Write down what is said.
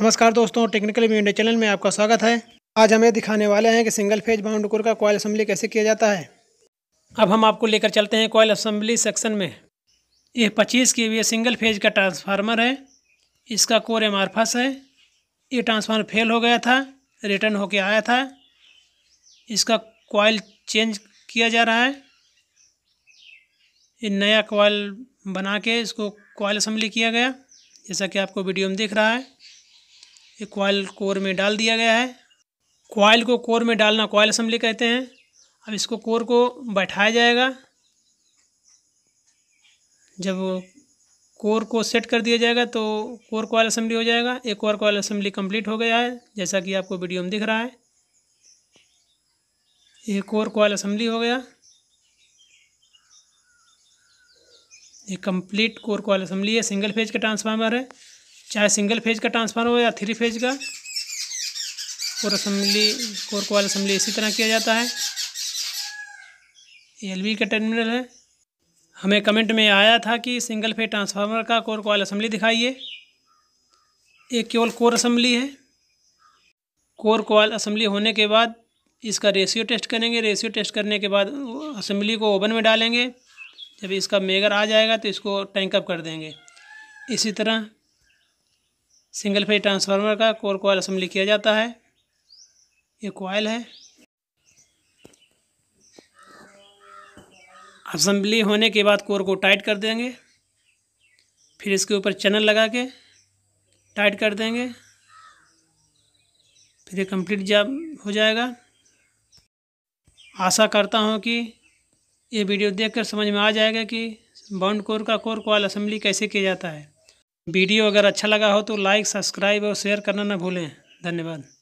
नमस्कार दोस्तों technical India channel में आपका स्वागत है आज हमें दिखाने वाले हैं कि सिंगल फेज बाउंड कोर का कॉयल असम्बली कैसे किया जाता है अब हम आपको लेकर चलते हैं कॉयल असम्बली सेक्शन में यह पच्चीस के वी सिंगल फेज का ट्रांसफार्मर है इसका कोर एम है ये ट्रांसफार्मर फेल हो गया था रिटर्न होके आया था इसका कॉयल चेंज किया जा रहा है ये नया कॉयल बना के इसको कॉयल असम्बली किया गया जैसा कि आपको वीडियो में दिख रहा है ये क्वाइल कोर में डाल दिया गया है कॉयल को कोर में डालना क्वाइल असम्बली कहते हैं अब इसको कोर को बैठाया जाएगा जब कोर को सेट कर दिया जाएगा तो कोर कॉयल असम्बली हो जाएगा एक और कॉयल असम्बली कंप्लीट हो गया है जैसा कि आपको वीडियो में दिख रहा है ये कोर कोयल असम्बली हो गया ये कंप्लीट कोर कोयल असम्बली है सिंगल फेज का ट्रांसफार्मर है चाहे सिंगल फेज का ट्रांसफार्मर हो या थ्री फेज का core assembly core coil assembly इसी तरह किया जाता है एल का टर्मिनल है हमें कमेंट में आया था कि सिंगल फेज ट्रांसफार्मर का कोर कोयल असम्बली दिखाइए एक केवल कोर असम्बली है कोर कोल असम्बली होने के बाद इसका रेशियो टेस्ट करेंगे रेशियो टेस्ट करने के बाद असम्बली को ओवन में डालेंगे जब इसका मेगर आ जाएगा तो इसको टैंकअप कर देंगे इसी तरह सिंगल फेज ट्रांसफार्मर का कोर कोयल असम्बली किया जाता है ये कोयल है असम्बली होने के बाद कोर को टाइट कर देंगे फिर इसके ऊपर चैनल लगा के टाइट कर देंगे फिर ये कंप्लीट जॉब हो जाएगा आशा करता हूँ कि ये वीडियो देखकर समझ में आ जाएगा कि बाउंड कोर का कोर कोयल असम्बली कैसे किया जाता है वीडियो अगर अच्छा लगा हो तो लाइक सब्सक्राइब और शेयर करना ना भूलें धन्यवाद